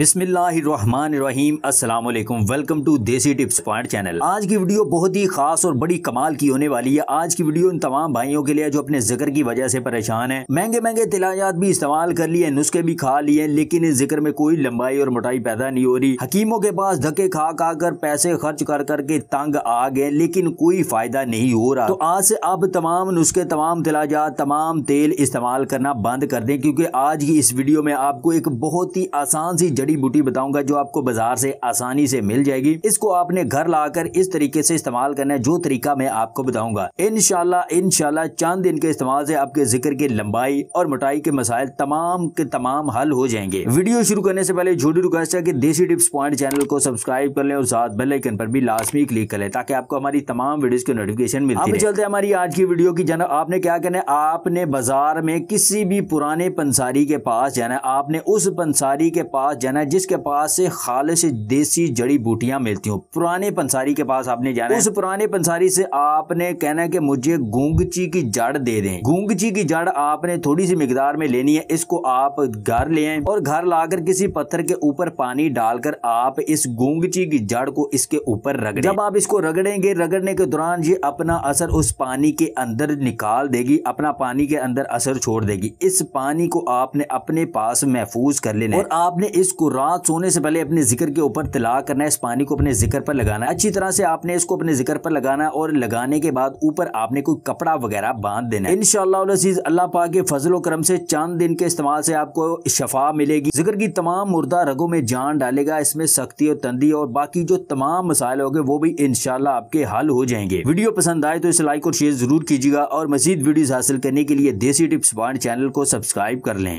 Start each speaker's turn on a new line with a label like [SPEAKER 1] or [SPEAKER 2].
[SPEAKER 1] बिस्मिल्लाहिर्रहमानिर्रहीम अस्सलाम वालेकुम welcome to Desi Tips Point channel आज की वीडियो बहुत ही खास और बड़ी कमाल की होने वाली है आज की वीडियो इन तमाम भाइयों के लिए जो अपने जिक्र की वजह से परेशान है महंगे महंगे तिलाजात भी इस्तेमाल कर लिए नुस्खे भी खा लिए लेकिन इस जिक्र में कोई लंबाई और मोटाई पैदा नहीं हो रही हकीमों के पास धक्के खा खा कर पैसे खर्च कर करके तंग आ गए लेकिन कोई फायदा नहीं हो रहा तो आज से अब तमाम नुस्खे तमाम तिलाजात तमाम तेल इस्तेमाल करना बंद कर दें क्योंकि आज की इस वीडियो में आपको एक बहुत ही आसान सी जड़ी बूटी बताऊंगा जो आपको बाजार से आसानी से मिल जाएगी इसको आपने घर लाकर इस तरीके से इस्तेमाल करना है जो तरीका मैं आपको बताऊंगा इनशाला इनशाला चंद दिन के इस्तेमाल से आपके जिक्र की लंबाई और मोटाई के मसाइल तमाम के तमाम हल हो जाएंगे वीडियो शुरू करने से पहले झूठी रिक्वेस्ट है की देसी टिप्स पॉइंट चैनल को सब्सक्राइब कर ले और साथ बेलाइकन पर भी लाजमी क्लिक कर ले ताकि आपको हमारी तमाम वीडियो की नोटिफिकेशन मिले अभी चलते हमारी आज की वीडियो की जाना आपने क्या कहना है आपने बाजार में किसी भी पुराने पंसारी के पास जाना है आपने उस पंसारी के पास जाना जाना है जिसके पास से खालिश देसी जड़ी बूटियां मिलती हो पुराने पंसारी के पास आपने जाना है उस पुराने पंसारी से आपने कहना है कि मुझे गूंगची की जड़ दे दें गूंगची की जड़ आपने थोड़ी सी मिकदार में लेनी है इसको आप घर ले आए और घर लाकर किसी पत्थर के ऊपर पानी डालकर आप इस गूंगची की जड़ को इसके ऊपर रगड़े जब आप इसको रगड़ेंगे रगड़ने के दौरान ये अपना असर उस पानी के अंदर निकाल देगी अपना पानी के अंदर असर छोड़ देगी इस पानी को आपने अपने पास महफूज कर लेना और आपने इसको इसको रात सोने से पहले अपने जिक्र के ऊपर तला करना है इस पानी को अपने जिक्र पर लगाना है अच्छी तरह से आपने इसको अपने जिक्र पर लगाना और लगाने के बाद ऊपर आपने कोई कपड़ा वगैरह बांध देना है इनशालाजीज अल्लाह पा के फजलो करम से चंद दिन के इस्तेमाल से आपको शफा मिलेगी जिक्र की तमाम मुर्दा रगों में जान डालेगा इसमें सख्ती और तंदी और बाकी जो तमाम मसाइल हो गए वो भी इनशाला आपके हल हो जाएंगे वीडियो पसंद आए तो इसे लाइक और शेयर जरूर कीजिएगा और मजीद वीडियो हासिल करने के लिए देसी टिप्स बाड चैनल को सब्सक्राइब कर लें